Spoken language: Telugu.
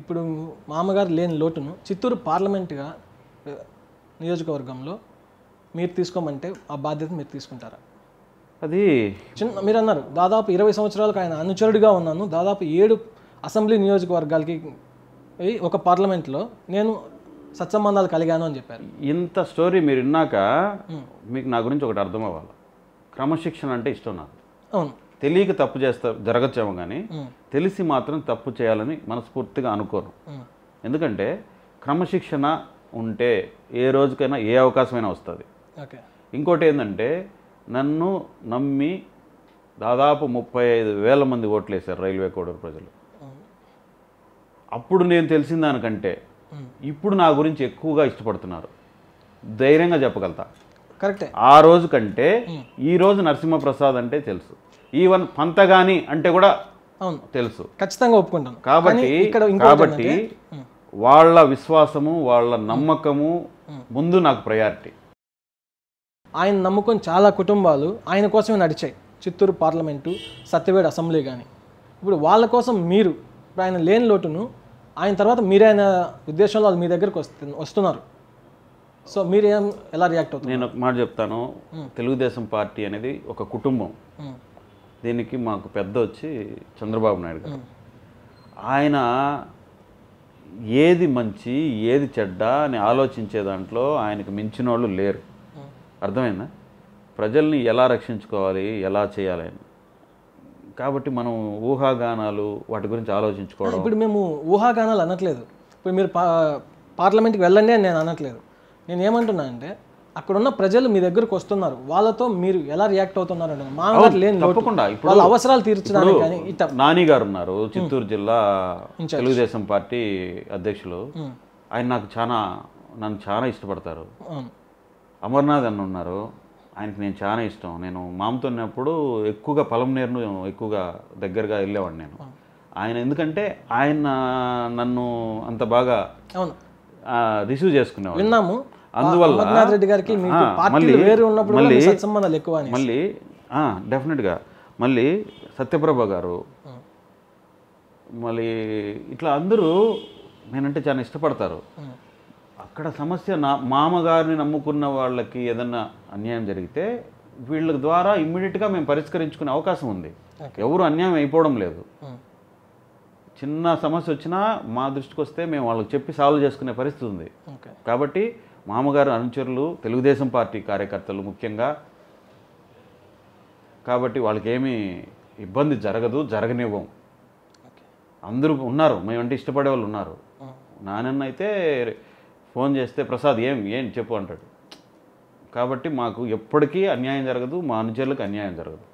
ఇప్పుడు మామగారు లేని లోటును చిత్తూరు పార్లమెంటుగా నియోజకవర్గంలో మీరు తీసుకోమంటే ఆ బాధ్యత మీరు తీసుకుంటారా అది చిన్న మీరు అన్నారు దాదాపు ఇరవై సంవత్సరాలకు ఆయన అనుచరుడిగా ఉన్నాను దాదాపు ఏడు అసెంబ్లీ నియోజకవర్గాలకి ఒక పార్లమెంట్లో నేను సత్సంబంధాలు కలిగాను అని చెప్పారు ఇంత స్టోరీ మీరు విన్నాక మీకు నా గురించి ఒకటి అర్థం అవ్వాలి క్రమశిక్షణ అంటే ఇష్టం నాకు అవును తెలియక తప్పు చేస్తా జరగచ్చేమో కానీ తెలిసి మాత్రం తప్పు చేయాలని మనస్ఫూర్తిగా అనుకోరు ఎందుకంటే క్రమశిక్షణ ఉంటే ఏ రోజుకైనా ఏ అవకాశమైనా వస్తుంది ఇంకోటి ఏంటంటే నన్ను నమ్మి దాదాపు ముప్పై ఐదు వేల మంది ఓట్లేశారు రైల్వే కోడూరు ప్రజలు అప్పుడు నేను తెలిసిన దానికంటే ఇప్పుడు నా గురించి ఎక్కువగా ఇష్టపడుతున్నారు ధైర్యంగా చెప్పగలుగుతా కరెక్ట్ ఆ రోజు కంటే ఈ రోజు నరసింహప్రసాద్ అంటే తెలుసు ఈవెన్ పంతగాని అంటే కూడా తెలుసు ఖచ్చితంగా ఒప్పుకుంటాను కాబట్టి ఇక్కడ కాబట్టి వాళ్ళ విశ్వాసము వాళ్ళ నమ్మకము ముందు నాకు ప్రయారిటీ ఆయన నమ్ముకొని చాలా కుటుంబాలు ఆయన కోసమే నడిచాయి చిత్తూరు పార్లమెంటు సత్యవేడు అసెంబ్లీ కానీ ఇప్పుడు వాళ్ళ కోసం మీరు ఇప్పుడు ఆయన లేని లోటును ఆయన తర్వాత మీరైన ఆయన ఉద్దేశంలో వాళ్ళు మీ దగ్గరకు వస్తు వస్తున్నారు సో మీరు ఎలా రియాక్ట్ అవుతారు నేను ఒక మాట చెప్తాను తెలుగుదేశం పార్టీ అనేది ఒక కుటుంబం దీనికి మాకు పెద్ద వచ్చి చంద్రబాబు నాయుడు గారు ఆయన ఏది మంచి ఏది చెడ్డ అని ఆలోచించే దాంట్లో ఆయనకు మించిన వాళ్ళు లేరు అర్థమైందా ప్రజల్ని ఎలా రక్షించుకోవాలి ఎలా చేయాలని కాబట్టి మనం ఊహాగానాలు వాటి గురించి ఆలోచించుకోవడం ఇప్పుడు మేము ఊహాగానాలు అనట్లేదు ఇప్పుడు మీరు పా పార్లమెంట్కి వెళ్ళండి అని నేను అనట్లేదు నేను ఏమంటున్నా అంటే అక్కడున్న ప్రజలు మీ దగ్గరకు వస్తున్నారు వాళ్ళతో మీరు ఎలా రియాక్ట్ అవుతున్నారు మామగారు లేని తప్పకుండా ఇప్పుడు వాళ్ళ అవసరాలు తీర్చడానికి నాని గారు ఉన్నారు చిత్తూరు జిల్లా తెలుగుదేశం పార్టీ అధ్యక్షులు ఆయన నాకు చాలా నన్ను చాలా ఇష్టపడతారు అమర్నాథ్ అన్న ఉన్నారు ఆయనకి నేను చాలా ఇష్టం నేను మామతోన్నప్పుడు ఎక్కువగా పొలం నేర్ను ఎక్కువగా దగ్గరగా వెళ్ళేవాడిని నేను ఆయన ఎందుకంటే ఆయన నన్ను అంత బాగా రిసీవ్ చేసుకునేవాడు విన్నాము అందువల్ల మళ్ళీ డెఫినెట్ సంబంధాలు మళ్ళీ డెఫినెట్గా మళ్ళీ సత్యప్రభ గారు మళ్ళీ ఇట్లా అందరూ నేనంటే చాలా ఇష్టపడతారు అక్కడ సమస్య నా మామగారిని నమ్ముకున్న వాళ్ళకి ఏదన్నా అన్యాయం జరిగితే వీళ్ళ ద్వారా ఇమ్మీడియట్గా మేము పరిష్కరించుకునే అవకాశం ఉంది ఎవరు అన్యాయం అయిపోవడం లేదు చిన్న సమస్య వచ్చినా మా దృష్టికి వస్తే మేము వాళ్ళకి చెప్పి సాల్వ్ చేసుకునే పరిస్థితి ఉంది కాబట్టి మామగారు అనుచరులు తెలుగుదేశం పార్టీ కార్యకర్తలు ముఖ్యంగా కాబట్టి వాళ్ళకేమీ ఇబ్బంది జరగదు జరగనివ్వం అందరూ ఉన్నారు మేమంటే ఇష్టపడే వాళ్ళు ఉన్నారు నానన్న అయితే ఫోన్ చేస్తే ప్రసాద్ ఏం ఏం చెప్పు అంటాడు కాబట్టి మాకు ఎప్పటికీ అన్యాయం జరగదు మా అనుచరులకు అన్యాయం జరగదు